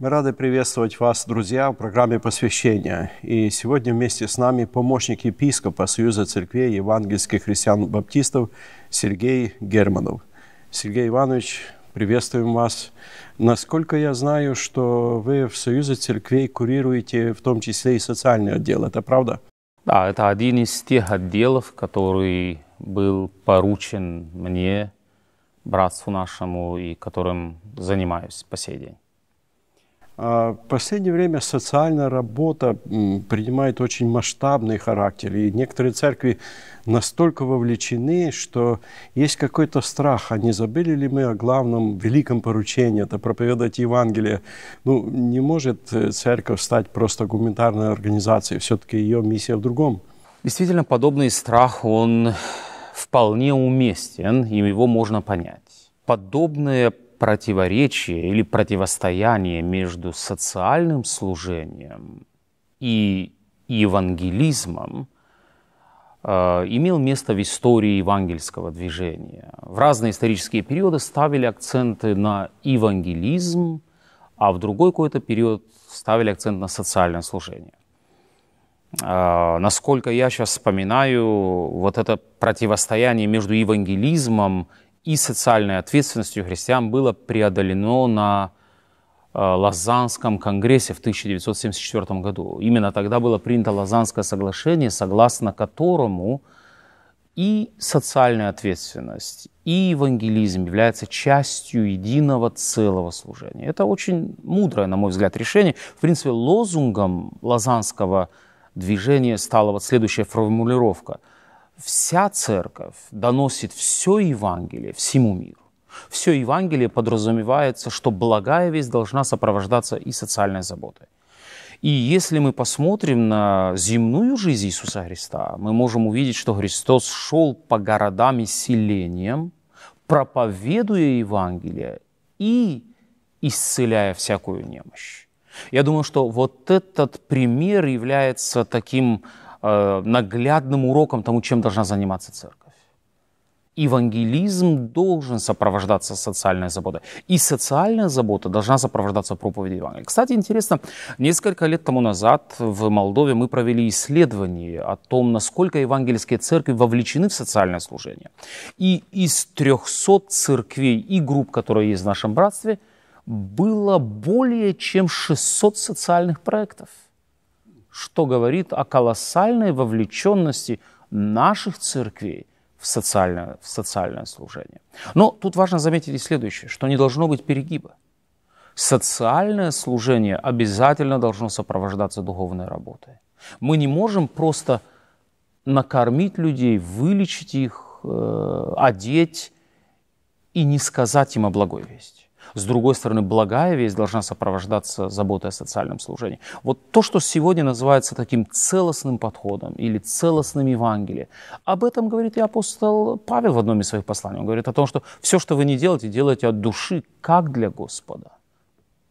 Мы рады приветствовать вас, друзья, в программе посвящения. И сегодня вместе с нами помощник епископа Союза Церквей Евангельских Христиан-Баптистов Сергей Германов. Сергей Иванович, приветствуем вас. Насколько я знаю, что вы в Союзе Церквей курируете в том числе и социальный отдел, это правда? Да, это один из тех отделов, который был поручен мне, братству нашему, и которым занимаюсь по сей день. А, в последнее время социальная работа принимает очень масштабный характер, и некоторые церкви настолько вовлечены, что есть какой-то страх, а не забыли ли мы о главном великом поручении, это проповедовать Евангелие. Ну, не может э, церковь стать просто гуманитарной организацией, все-таки ее миссия в другом. Действительно, подобный страх, он вполне уместен, и его можно понять. Подобное противоречие или противостояние между социальным служением и евангелизмом э, имел место в истории евангельского движения. В разные исторические периоды ставили акценты на евангелизм, а в другой какой-то период ставили акцент на социальное служение. Э, насколько я сейчас вспоминаю, вот это противостояние между евангелизмом и социальной ответственностью христиан было преодолено на э, Лозаннском конгрессе в 1974 году. Именно тогда было принято Лозаннское соглашение, согласно которому и социальная ответственность, и евангелизм являются частью единого целого служения. Это очень мудрое, на мой взгляд, решение. В принципе, лозунгом Лозаннского движения стала вот следующая формулировка – вся церковь доносит все Евангелие всему миру. Все Евангелие подразумевается, что благая весть должна сопровождаться и социальной заботой. И если мы посмотрим на земную жизнь Иисуса Христа, мы можем увидеть, что Христос шел по городам и селениям, проповедуя Евангелие и исцеляя всякую немощь. Я думаю, что вот этот пример является таким Э, наглядным уроком тому, чем должна заниматься церковь. Евангелизм должен сопровождаться социальной заботой. И социальная забота должна сопровождаться проповедью Евангелия. Кстати, интересно, несколько лет тому назад в Молдове мы провели исследование о том, насколько евангельские церкви вовлечены в социальное служение. И из 300 церквей и групп, которые есть в нашем братстве, было более чем 600 социальных проектов – что говорит о колоссальной вовлеченности наших церквей в социальное, в социальное служение. Но тут важно заметить и следующее, что не должно быть перегиба. Социальное служение обязательно должно сопровождаться духовной работой. Мы не можем просто накормить людей, вылечить их, э, одеть и не сказать им о благой вести. С другой стороны, благая весть должна сопровождаться заботой о социальном служении. Вот то, что сегодня называется таким целостным подходом или целостным Евангелием, об этом говорит и апостол Павел в одном из своих посланий. Он говорит о том, что все, что вы не делаете, делайте от души, как для Господа.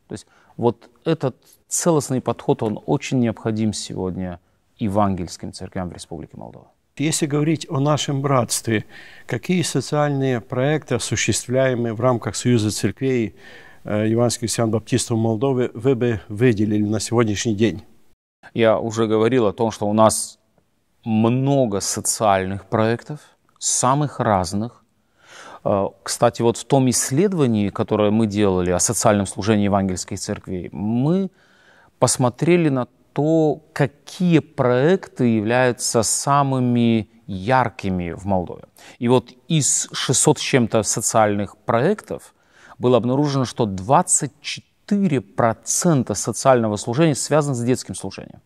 То есть вот этот целостный подход, он очень необходим сегодня евангельским церквям в Республике Молдова. Если говорить о нашем братстве, какие социальные проекты, осуществляемые в рамках Союза церквей Евангелия э, христиан-баптистов Молдовы, вы бы выделили на сегодняшний день? Я уже говорил о том, что у нас много социальных проектов, самых разных. Э, кстати, вот в том исследовании, которое мы делали о социальном служении евангельской церкви, мы посмотрели на то какие проекты являются самыми яркими в Молдове. И вот из 600 с чем-то социальных проектов было обнаружено, что 24% социального служения связано с детским служением.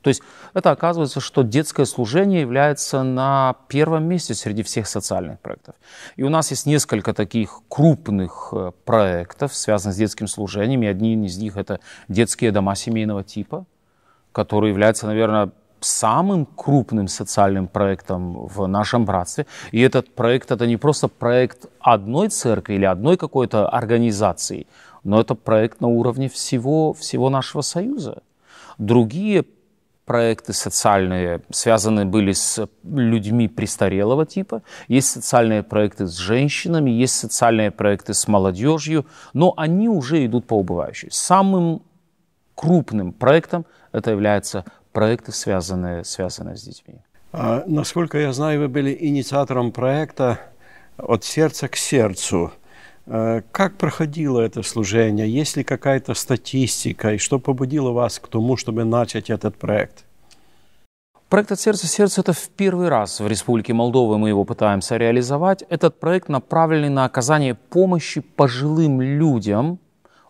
То есть это оказывается, что детское служение является на первом месте среди всех социальных проектов. И у нас есть несколько таких крупных э, проектов, связанных с детским служением, и одни из них это детские дома семейного типа, который является, наверное, самым крупным социальным проектом в нашем братстве. И этот проект – это не просто проект одной церкви или одной какой-то организации, но это проект на уровне всего, всего нашего союза. Другие проекты социальные связаны были с людьми престарелого типа, есть социальные проекты с женщинами, есть социальные проекты с молодежью, но они уже идут по убывающей. Самым крупным проектом – это являются проекты, связанные, связанные с детьми. А, насколько я знаю, вы были инициатором проекта «От сердца к сердцу». А, как проходило это служение? Есть ли какая-то статистика? И что побудило вас к тому, чтобы начать этот проект? Проект «От сердца к сердцу» — это в первый раз в Республике Молдова мы его пытаемся реализовать. Этот проект направлен на оказание помощи пожилым людям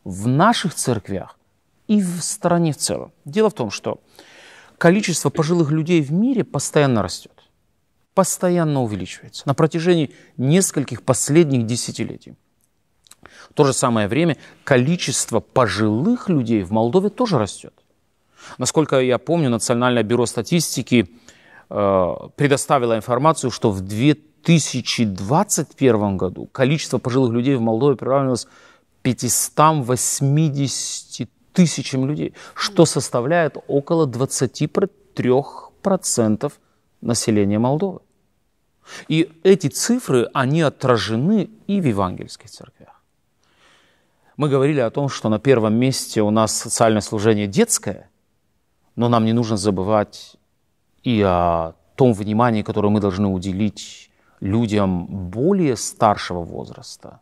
в наших церквях и в стране в целом. Дело в том, что количество пожилых людей в мире постоянно растет, постоянно увеличивается на протяжении нескольких последних десятилетий. В то же самое время количество пожилых людей в Молдове тоже растет. Насколько я помню, Национальное бюро статистики э, предоставило информацию, что в 2021 году количество пожилых людей в Молдове приравнивалось 580 тысячам людей, что составляет около 23% населения Молдовы. И эти цифры, они отражены и в евангельских церквях. Мы говорили о том, что на первом месте у нас социальное служение детское, но нам не нужно забывать и о том внимании, которое мы должны уделить людям более старшего возраста.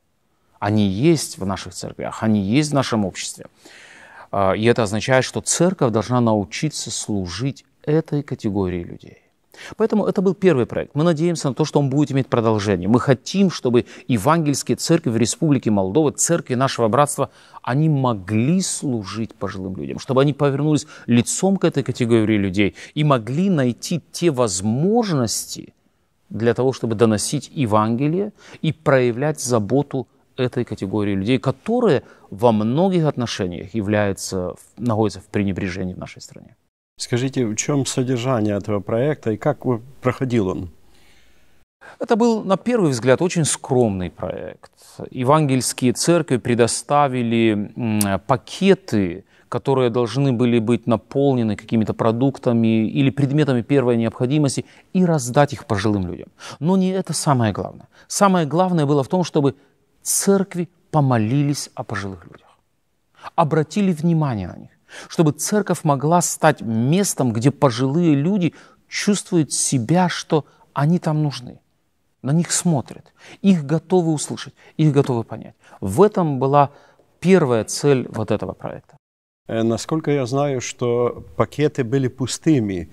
Они есть в наших церквях, они есть в нашем обществе. А, и это означает, что церковь должна научиться служить этой категории людей. Поэтому это был первый проект. Мы надеемся на то, что он будет иметь продолжение. Мы хотим, чтобы евангельские церкви в Республике Молдова, церкви нашего братства, они могли служить пожилым людям, чтобы они повернулись лицом к этой категории людей и могли найти те возможности для того, чтобы доносить Евангелие и проявлять заботу этой категории людей, которые – во многих отношениях является, находится в пренебрежении в нашей стране. Скажите, в чем содержание этого проекта и как проходил он? Это был, на первый взгляд, очень скромный проект. Евангельские церкви предоставили пакеты, которые должны были быть наполнены какими-то продуктами или предметами первой необходимости и раздать их пожилым людям. Но не это самое главное. Самое главное было в том, чтобы церкви помолились о пожилых людях, обратили внимание на них, чтобы церковь могла стать местом, где пожилые люди чувствуют себя, что они там нужны, на них смотрят, их готовы услышать, их готовы понять. В этом была первая цель вот этого проекта. Э, насколько я знаю, что пакеты были пустыми,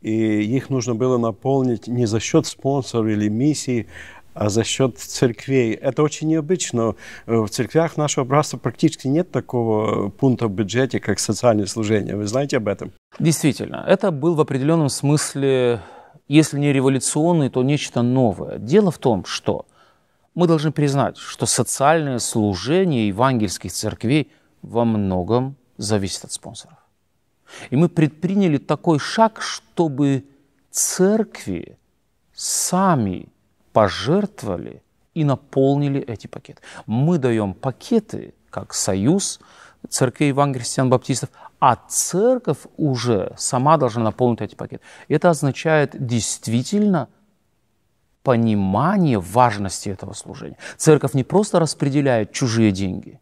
и их нужно было наполнить не за счет спонсоров или миссии, а за счет церквей. Это очень необычно. Э, в церквях нашего братства практически нет такого пункта в бюджете, как социальное служение. Вы знаете об этом? Действительно. Это был в определенном смысле, если не революционный, то нечто новое. Дело в том, что мы должны признать, что социальное служение евангельских церквей во многом зависит от спонсоров. И мы предприняли такой шаг, чтобы церкви сами – пожертвовали и наполнили эти пакеты. Мы даем пакеты, как союз Церкви евангелистиан баптистов, а церковь уже сама должна наполнить эти пакеты. Это означает действительно понимание важности этого служения. Церковь не просто распределяет чужие деньги,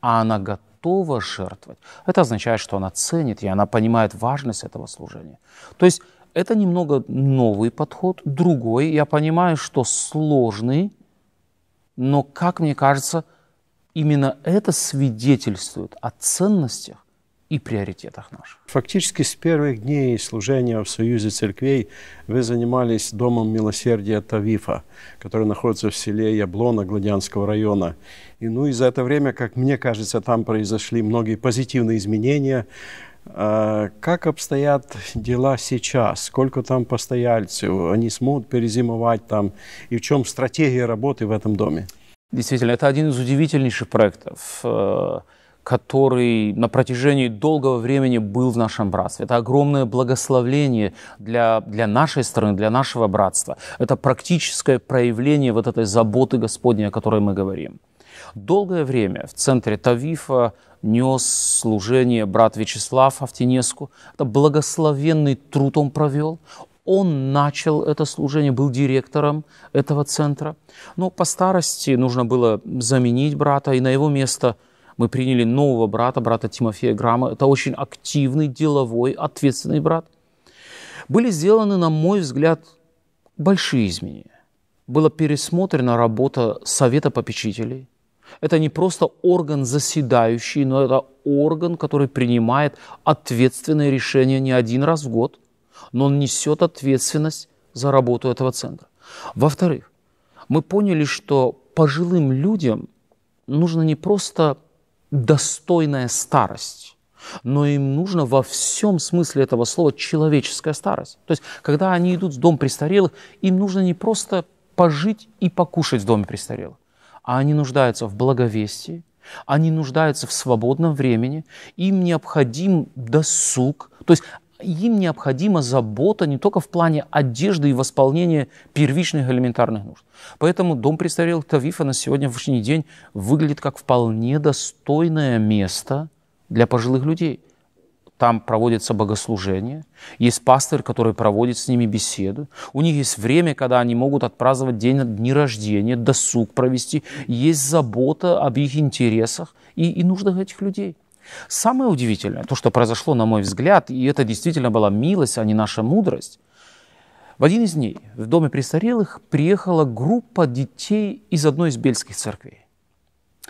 а она готова жертвовать. Это означает, что она ценит и она понимает важность этого служения. То есть это немного новый подход, другой. Я понимаю, что сложный, но, как мне кажется, именно это свидетельствует о ценностях и приоритетах наших. Фактически с первых дней служения в Союзе церквей вы занимались Домом милосердия Тавифа, который находится в селе Яблона Гладянского района. И, ну, и за это время, как мне кажется, там произошли многие позитивные изменения. Э, как обстоят дела сейчас? Сколько там постояльцев? Они смогут перезимовать там? И в чем стратегия работы в этом доме? Действительно, это один из удивительнейших проектов, э, который на протяжении долгого времени был в нашем братстве. Это огромное благословление для, для нашей страны, для нашего братства. Это практическое проявление вот этой заботы Господней, о которой мы говорим. Долгое время в центре Тавифа нес служение брат Вячеслав Автинеску. Это благословенный труд он провел. Он начал это служение, был директором этого центра. Но по старости нужно было заменить брата, и на его место мы приняли нового брата, брата Тимофея Грама. Это очень активный, деловой, ответственный брат. Были сделаны, на мой взгляд, большие изменения. Была пересмотрена работа Совета попечителей – это не просто орган заседающий, но это орган, который принимает ответственные решения не один раз в год, но он несет ответственность за работу этого центра. Во-вторых, мы поняли, что пожилым людям нужно не просто достойная старость, но им нужно во всем смысле этого слова человеческая старость. То есть, когда они идут в дом престарелых, им нужно не просто пожить и покушать в доме престарелых а они нуждаются в благовестии, они нуждаются в свободном времени, им необходим досуг, то есть им необходима забота не только в плане одежды и восполнения первичных элементарных нужд. Поэтому дом престарелых Тавифа на сегодняшний день выглядит как вполне достойное место для пожилых людей там проводится богослужение, есть пастор, который проводит с ними беседу, у них есть время, когда они могут отпраздновать день, дни рождения, досуг провести, есть забота об их интересах и, и нуждах этих людей. Самое удивительное, то, что произошло, на мой взгляд, и это действительно была милость, а не наша мудрость, в один из дней в доме престарелых приехала группа детей из одной из бельских церквей.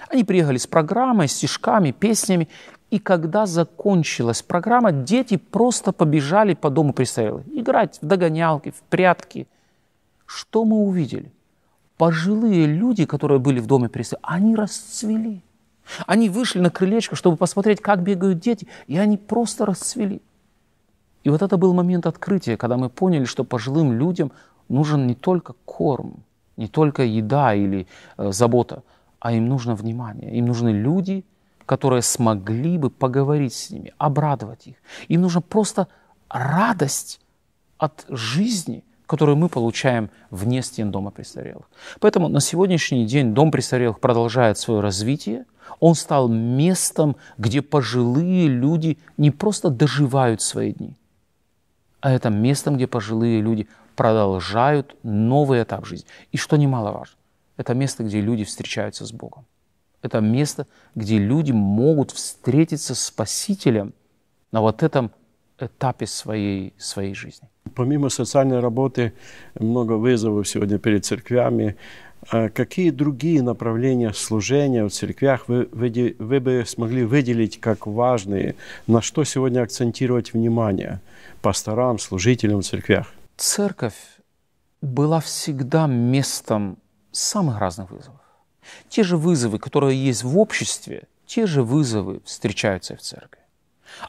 Они приехали с программой, стишками, песнями. И когда закончилась программа, дети просто побежали по дому престарелых. Играть в догонялки, в прятки. Что мы увидели? Пожилые люди, которые были в доме престарелых, они расцвели. Они вышли на крылечко, чтобы посмотреть, как бегают дети, и они просто расцвели. И вот это был момент открытия, когда мы поняли, что пожилым людям нужен не только корм, не только еда или э, забота – а им нужно внимание, им нужны люди, которые смогли бы поговорить с ними, обрадовать их. Им нужна просто радость от жизни, которую мы получаем вне стен Дома престарелых. Поэтому на сегодняшний день Дом престарелых продолжает свое развитие. Он стал местом, где пожилые люди не просто доживают свои дни, а это местом, где пожилые люди продолжают новый этап жизни. И что немаловажно, это место, где люди встречаются с Богом. Это место, где люди могут встретиться с Спасителем на вот этом этапе своей, своей жизни. Помимо социальной работы, много вызовов сегодня перед церквями. А какие другие направления служения в церквях вы, вы, вы бы смогли выделить как важные? На что сегодня акцентировать внимание пасторам, служителям в церквях? Церковь была всегда местом самых разных вызовов. Те же вызовы, которые есть в обществе, те же вызовы встречаются и в церкви.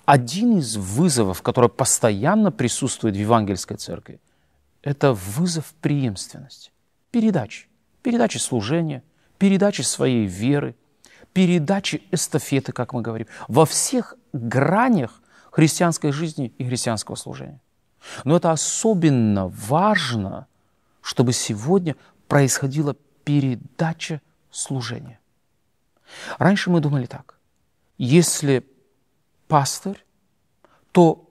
Один из вызовов, который постоянно присутствует в евангельской церкви, это вызов преемственности, передачи, передачи служения, передачи своей веры, передачи эстафеты, как мы говорим, во всех гранях христианской жизни и христианского служения. Но это особенно важно, чтобы сегодня происходила передача служения. Раньше мы думали так. Если пастырь, то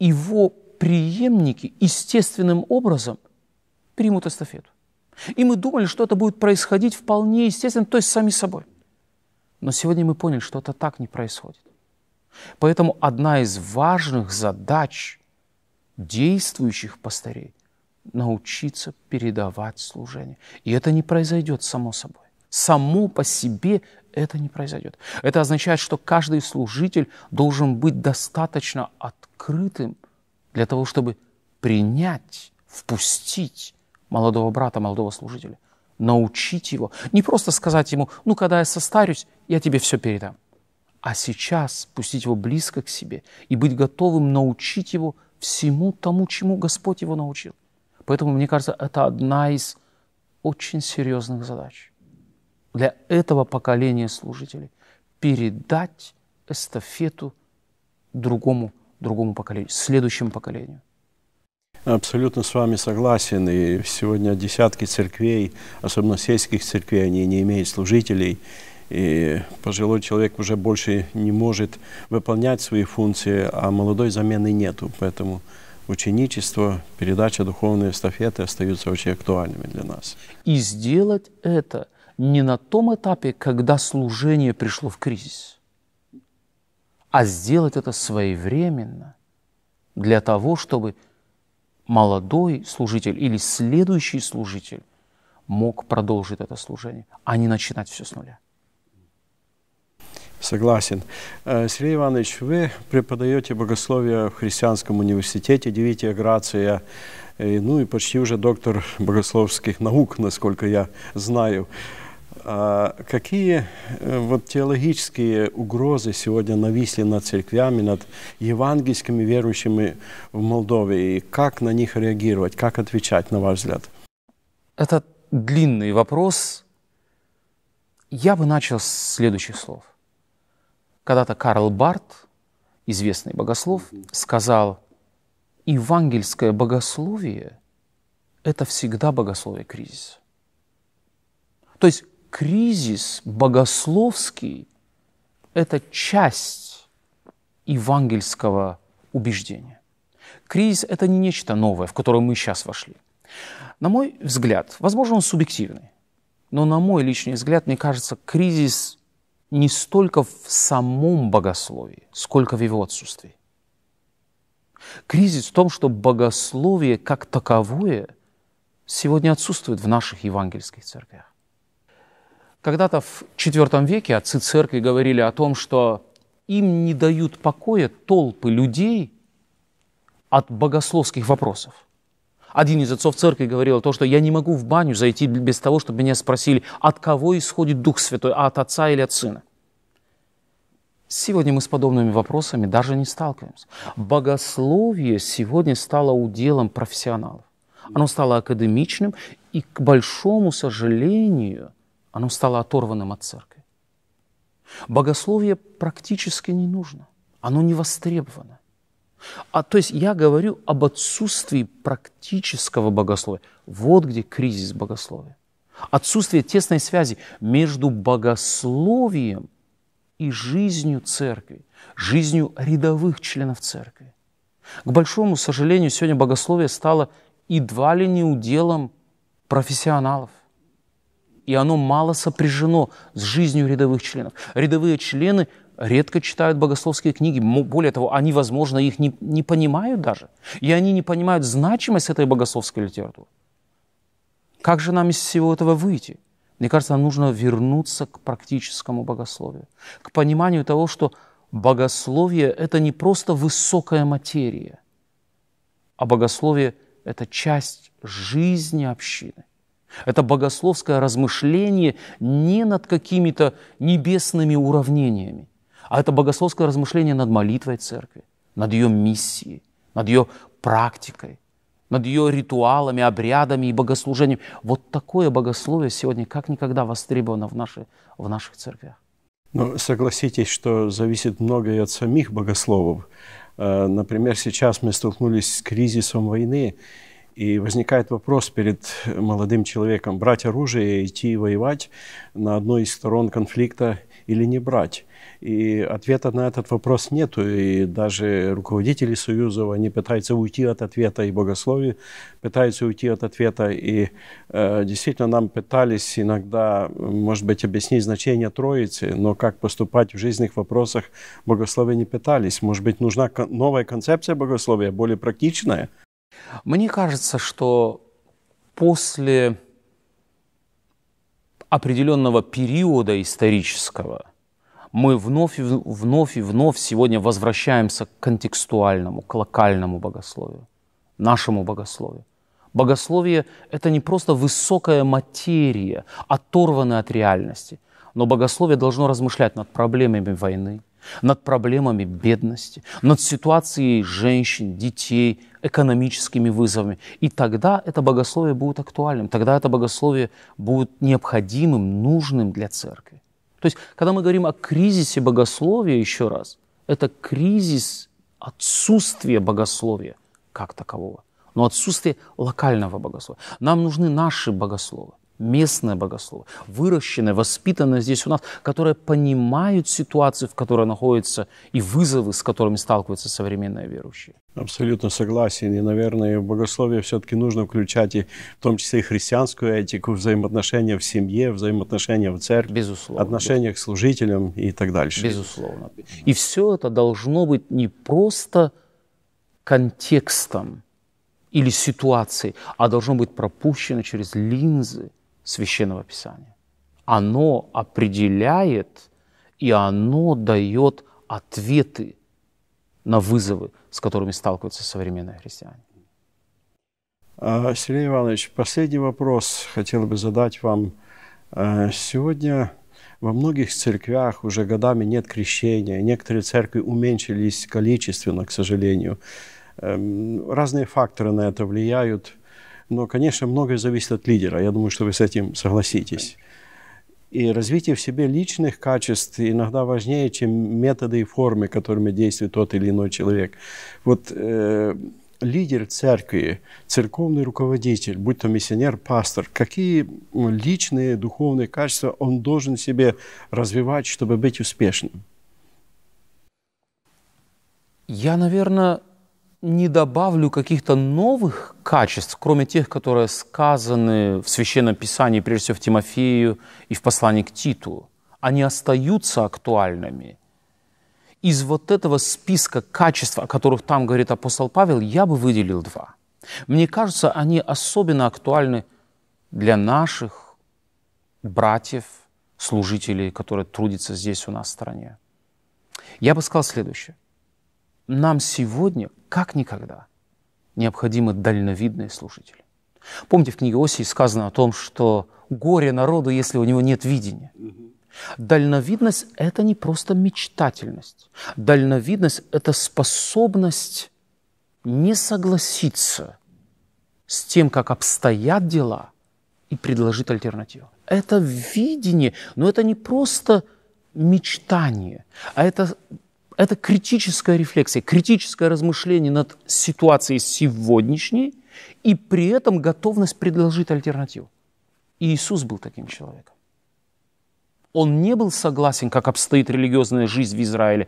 его преемники естественным образом примут эстафету. И мы думали, что это будет происходить вполне естественно, то есть сами собой. Но сегодня мы поняли, что это так не происходит. Поэтому одна из важных задач действующих пастырей научиться передавать служение. И это не произойдет само собой. Само по себе это не произойдет. Это означает, что каждый служитель должен быть достаточно открытым для того, чтобы принять, впустить молодого брата, молодого служителя, научить его. Не просто сказать ему, ну, когда я состарюсь, я тебе все передам. А сейчас пустить его близко к себе и быть готовым научить его всему тому, чему Господь его научил. Поэтому, мне кажется, это одна из очень серьезных задач для этого поколения служителей – передать эстафету другому, другому поколению, следующему поколению. Абсолютно с вами согласен. И сегодня десятки церквей, особенно сельских церквей, они не имеют служителей. И пожилой человек уже больше не может выполнять свои функции, а молодой замены нету. Поэтому ученичество, передача духовной эстафеты остаются очень актуальными для нас. И сделать это не на том этапе, когда служение пришло в кризис, а сделать это своевременно для того, чтобы молодой служитель или следующий служитель мог продолжить это служение, а не начинать все с нуля. Согласен. Э, Сергей Иванович, вы преподаете богословие в христианском университете, девятия грация, э, ну и почти уже доктор богословских наук, насколько я знаю. А какие э, вот теологические угрозы сегодня нависли над церквями, над евангельскими верующими в Молдове? И как на них реагировать, как отвечать, на ваш взгляд? Это длинный вопрос. Я бы начал с следующих слов – когда-то Карл Барт, известный богослов, сказал, евангельское богословие – это всегда богословие кризиса. То есть кризис богословский – это часть евангельского убеждения. Кризис – это не нечто новое, в которое мы сейчас вошли. На мой взгляд, возможно, он субъективный, но на мой личный взгляд, мне кажется, кризис не столько в самом богословии, сколько в его отсутствии. Кризис в том, что богословие как таковое сегодня отсутствует в наших евангельских церквях. Когда-то в IV веке отцы церкви говорили о том, что им не дают покоя толпы людей от богословских вопросов. Один из отцов церкви говорил то, что я не могу в баню зайти без того, чтобы меня спросили, от кого исходит Дух Святой, а от отца или от сына. Сегодня мы с подобными вопросами даже не сталкиваемся. Богословие сегодня стало уделом профессионалов. Оно стало академичным, и, к большому сожалению, оно стало оторванным от церкви. Богословие практически не нужно, оно не востребовано. А то есть я говорю об отсутствии практического богословия. Вот где кризис богословия. Отсутствие тесной связи между богословием и жизнью церкви, жизнью рядовых членов церкви. К большому сожалению, сегодня богословие стало едва ли не уделом профессионалов. И оно мало сопряжено с жизнью рядовых членов. Рядовые члены редко читают богословские книги. Более того, они, возможно, их не, не понимают даже. И они не понимают значимость этой богословской литературы. Как же нам из всего этого выйти? Мне кажется, нам нужно вернуться к практическому богословию, к пониманию того, что богословие – это не просто высокая материя, а богословие – это часть жизни общины. Это богословское размышление не над какими-то небесными уравнениями, а это богословское размышление над молитвой церкви, над ее миссией, над ее практикой, над ее ритуалами, обрядами и богослужением. Вот такое богословие сегодня как никогда востребовано в, нашей, в наших церквях. Но ну, согласитесь, что зависит многое от самих богословов. Э, например, сейчас мы столкнулись с кризисом войны, и возникает вопрос перед молодым человеком, брать оружие и идти воевать на одной из сторон конфликта или не брать. И ответа на этот вопрос нет. И даже руководители Союзов, они пытаются уйти от ответа, и богословие пытаются уйти от ответа. И э, действительно нам пытались иногда, может быть, объяснить значение Троицы, но как поступать в жизненных вопросах богословие не пытались. Может быть, нужна новая концепция богословия, более практичная? Мне кажется, что после определенного периода исторического – мы вновь и вновь и вновь сегодня возвращаемся к контекстуальному, к локальному богословию, нашему богословию. Богословие – это не просто высокая материя, оторванная от реальности, но богословие должно размышлять над проблемами войны, над проблемами бедности, над ситуацией женщин, детей, экономическими вызовами. И тогда это богословие будет актуальным, тогда это богословие будет необходимым, нужным для церкви. То есть, когда мы говорим о кризисе богословия, еще раз, это кризис отсутствия богословия как такового, но отсутствие локального богословия. Нам нужны наши богословы, местное богословие, выращенное, воспитанное здесь у нас, которое понимают ситуацию, в которой находится, и вызовы, с которыми сталкиваются современные верующие. Абсолютно согласен. И, наверное, в богословие все-таки нужно включать и в том числе и христианскую этику, взаимоотношения в семье, взаимоотношения в церкви, безусловно, отношения безусловно. к служителям и так дальше. Безусловно. И все это должно быть не просто контекстом или ситуацией, а должно быть пропущено через линзы священного писания. Оно определяет и оно дает ответы на вызовы, с которыми сталкиваются современные христиане. А, Сергей Иванович, последний вопрос хотел бы задать вам. А, Сегодня во многих церквях уже годами нет крещения. Некоторые церкви уменьшились количественно, к сожалению. Эм, разные факторы на это влияют. Но, конечно, многое зависит от лидера. Я думаю, что вы с этим согласитесь. И развитие в себе личных качеств иногда важнее, чем методы и формы, которыми действует тот или иной человек. Вот э, лидер церкви, церковный руководитель, будь то миссионер, пастор, какие личные духовные качества он должен себе развивать, чтобы быть успешным? Я, наверное, не добавлю каких-то новых качеств, кроме тех, которые сказаны в Священном Писании, прежде всего в Тимофею и в послании к Титу. Они остаются актуальными. Из вот этого списка качеств, о которых там говорит апостол Павел, я бы выделил два. Мне кажется, они особенно актуальны для наших братьев, служителей, которые трудятся здесь у нас в стране. Я бы сказал следующее. Нам сегодня как никогда необходимы дальновидные слушатели. Помните, в книге Осии сказано о том, что горе народу, если у него нет видения. Дальновидность – это не просто мечтательность. Дальновидность – это способность не согласиться с тем, как обстоят дела, и предложить альтернативу. Это видение, но это не просто мечтание, а это это критическая рефлексия, критическое размышление над ситуацией сегодняшней и при этом готовность предложить альтернативу. И Иисус был таким человеком. Он не был согласен, как обстоит религиозная жизнь в Израиле,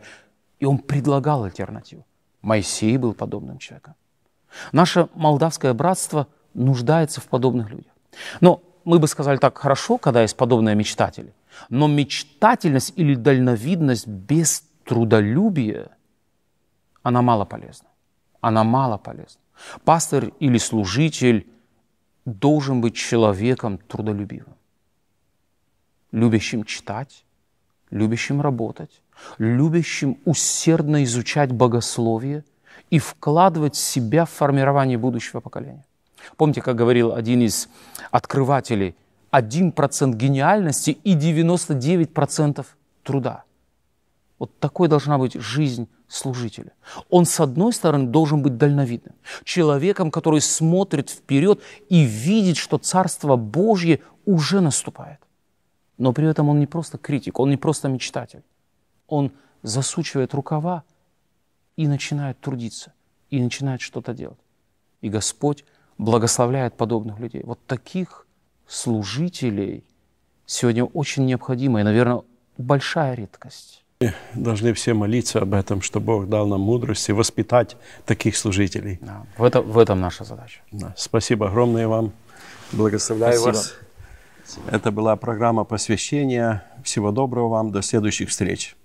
и он предлагал альтернативу. Моисей был подобным человеком. Наше молдавское братство нуждается в подобных людях. Но мы бы сказали так хорошо, когда есть подобные мечтатели. Но мечтательность или дальновидность без трудолюбие, она мало полезна. Она мало полезна. Пастор или служитель должен быть человеком трудолюбивым, любящим читать, любящим работать, любящим усердно изучать богословие и вкладывать себя в формирование будущего поколения. Помните, как говорил один из открывателей, 1% гениальности и 99% труда – вот такой должна быть жизнь служителя. Он, с одной стороны, должен быть дальновидным, человеком, который смотрит вперед и видит, что Царство Божье уже наступает. Но при этом он не просто критик, он не просто мечтатель. Он засучивает рукава и начинает трудиться, и начинает что-то делать. И Господь благословляет подобных людей. Вот таких служителей сегодня очень необходимо и, наверное, большая редкость. Мы должны все молиться об этом, что Бог дал нам мудрость и воспитать таких служителей. Да. В, этом, в этом наша задача. Да. Спасибо огромное вам. Благословляю Спасибо. вас. Спасибо. Это была программа посвящения. Всего доброго вам. До следующих встреч.